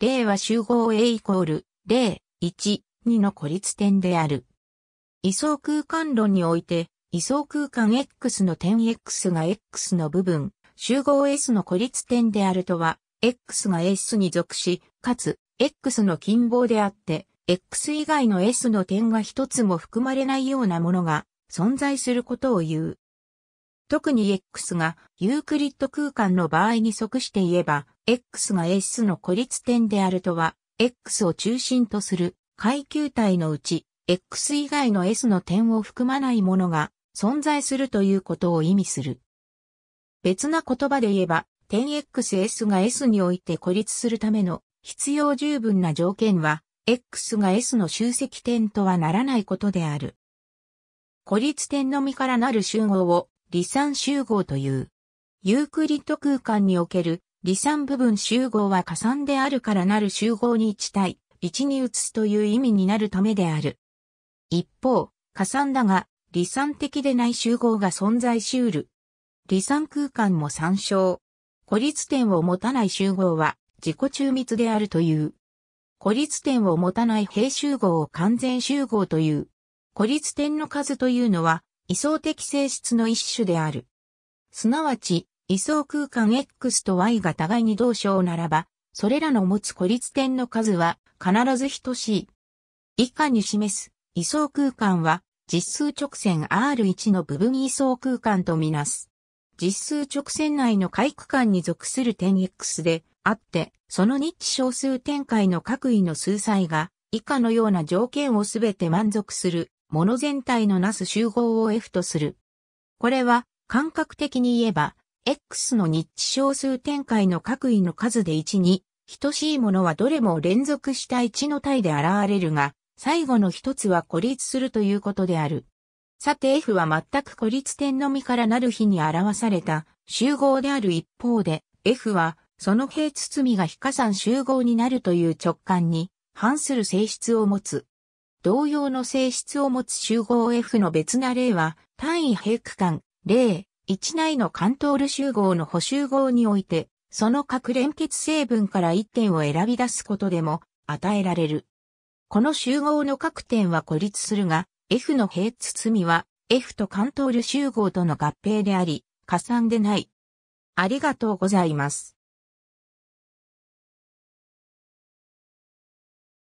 例は集合 A イコール例1、2の孤立点である。位相空間論において、位相空間 X の点 X が X の部分、集合 S の孤立点であるとは、X が S に属し、かつ、X の近傍であって、X 以外の S の点が一つも含まれないようなものが存在することを言う。特に X がユークリッド空間の場合に即して言えば、X が S の孤立点であるとは、X を中心とする階級体のうち、X 以外の S の点を含まないものが存在するということを意味する。別な言葉で言えば、点 XS が S において孤立するための必要十分な条件は、X が S の集積点とはならないことである。孤立点のみからなる集合を離散集合という。ユークリッド空間における離散部分集合は加算であるからなる集合に1対1に移すという意味になるためである。一方、加算だが、離散的でない集合が存在しうる。離散空間も参照。孤立点を持たない集合は自己中密であるという。孤立点を持たない平集合を完全集合という。孤立点の数というのは、位相的性質の一種である。すなわち、位相空間 X と Y が互いに同小ならば、それらの持つ孤立点の数は必ず等しい。以下に示す位相空間は実数直線 R1 の部分位相空間とみなす。実数直線内の回区間に属する点 X であって、その日小数展開の各位の数載が以下のような条件をすべて満足するもの全体のなす集合を F とする。これは感覚的に言えば X の日知小数展開の各位の数で1に、等しいものはどれも連続した1の体で現れるが、最後の一つは孤立するということである。さて F は全く孤立点のみからなる日に表された集合である一方で、F はその平包みが非加算集合になるという直感に反する性質を持つ。同様の性質を持つ集合 F の別な例は単位平区間、例、1内のカントール集合の補集合において、その各連結成分から1点を選び出すことでも与えられる。この集合の各点は孤立するが、F の平包みは F とカントール集合との合併であり、加算でない。ありがとうございます。